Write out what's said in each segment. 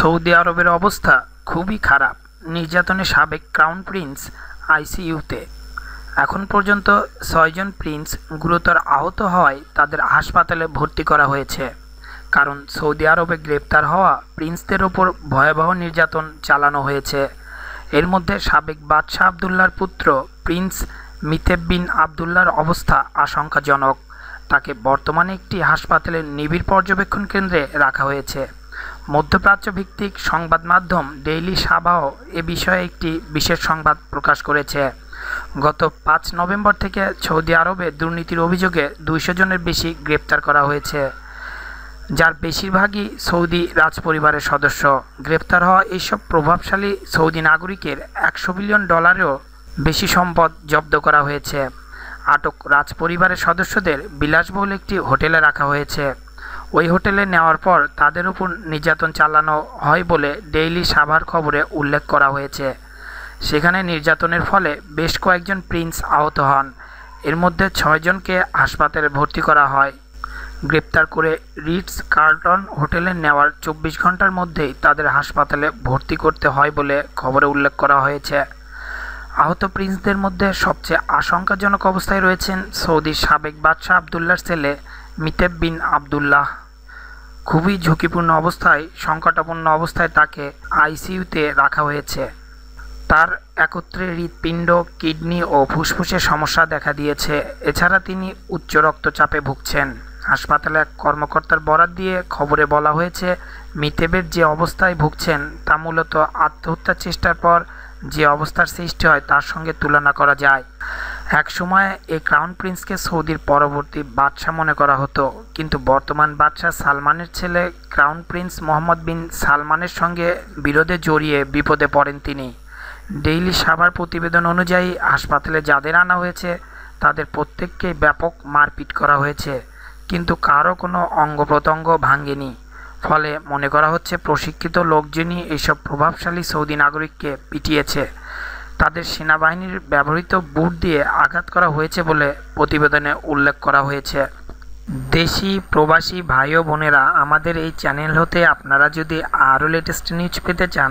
Saudi আরবের অবস্থা খুবই খারাপ নির্যাতনে সাবেক ক্রাউন প্রিন্স আইসিইউতে এখন পর্যন্ত ছয়জন প্রিন্স গুরুতর আহত হওয়ায় তাদের হাসপাতালে ভর্তি করা হয়েছে কারণ সৌদি আরবে গ্রেপ্তার হওয়া প্রিন্সদের ওপর ভয়াবহ নির্যাতন চালানো হয়েছে এর মধ্যে সাবেক বাদশাহ আবদুল্লার পুত্র প্রিন্স মিতেব বিন আবদুল্লার অবস্থা আশঙ্কাজনক তাকে বর্তমানে একটি হাসপাতালের নিবিড় পর্যবেক্ষণ কেন্দ্রে রাখা হয়েছে মধ্যপ্রাচ্য ভিত্তিক সংবাদ মাধ্যম ডেইলি সাবাহ এ বিষয়ে একটি বিশেষ সংবাদ প্রকাশ করেছে গত পাঁচ নভেম্বর থেকে সৌদি আরবে দুর্নীতির অভিযোগে দুইশো জনের বেশি গ্রেপ্তার করা হয়েছে যার বেশিরভাগই সৌদি রাজপরিবারের সদস্য গ্রেপ্তার হওয়া এইসব প্রভাবশালী সৌদি নাগরিকের একশো বিলিয়ন ডলারেও বেশি সম্পদ জব্দ করা হয়েছে আটক রাজপরিবারের সদস্যদের বিলাসবহুল একটি হোটেলে রাখা হয়েছে ওই হোটেলে নেওয়ার পর তাদের উপর নির্যাতন চালানো হয় বলে ডেইলি সাভার খবরে উল্লেখ করা হয়েছে সেখানে নির্যাতনের ফলে বেশ কয়েকজন প্রিন্স আহত হন এর মধ্যে ছয়জনকে হাসপাতালে ভর্তি করা হয় গ্রেপ্তার করে রিটস কার্লটন হোটেলে নেওয়ার চব্বিশ ঘন্টার মধ্যেই তাদের হাসপাতালে ভর্তি করতে হয় বলে খবরে উল্লেখ করা হয়েছে আহত প্রিন্সদের মধ্যে সবচেয়ে আশঙ্কাজনক অবস্থায় রয়েছেন সৌদির সাবেক বাদশাহ আবদুল্লার ছেলে মিতেব বিন আবদুল্লাহ খুবই ঝুঁকিপূর্ণ অবস্থায় সংকটাপন্ন অবস্থায় তাকে আইসিইউতে রাখা হয়েছে তার একত্রে হৃৎপিণ্ড কিডনি ও ফুসফুসের সমস্যা দেখা দিয়েছে এছাড়া তিনি উচ্চ রক্তচাপে ভুগছেন হাসপাতালে এক কর্মকর্তার বরাত দিয়ে খবরে বলা হয়েছে মিতেবের যে অবস্থায় ভুগছেন তা মূলত আত্মহত্যার চেষ্টার পর যে অবস্থার সৃষ্টি হয় তার সঙ্গে তুলনা করা যায় একসময় এই ক্রাউন প্রিন্সকে সৌদির পরবর্তী বাদশাহ মনে করা হতো কিন্তু বর্তমান বাদশাহ সালমানের ছেলে ক্রাউন প্রিন্স মোহাম্মদ বিন সালমানের সঙ্গে বিরোধে জড়িয়ে বিপদে পড়েন তিনি ডেইলি সাভার প্রতিবেদন অনুযায়ী হাসপাতালে যাদের আনা হয়েছে তাদের প্রত্যেককেই ব্যাপক মারপিট করা হয়েছে কিন্তু কারও কোনো অঙ্গ প্রত্যঙ্গ ভাঙেনি ফলে মনে করা হচ্ছে প্রশিক্ষিত লোকজনই এইসব প্রভাবশালী সৌদি নাগরিককে পিটিয়েছে তাদের সেনাবাহিনীর ব্যবহৃত বুট দিয়ে আঘাত করা হয়েছে বলে প্রতিবেদনে উল্লেখ করা হয়েছে দেশি প্রবাসী ভাই ও বোনেরা আমাদের এই চ্যানেল হতে আপনারা যদি আরও লেটেস্ট নিউজ পেতে চান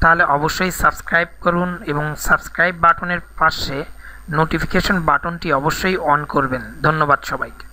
তাহলে অবশ্যই সাবস্ক্রাইব করুন এবং সাবস্ক্রাইব বাটনের পাশে নোটিফিকেশন বাটনটি অবশ্যই অন করবেন ধন্যবাদ সবাইকে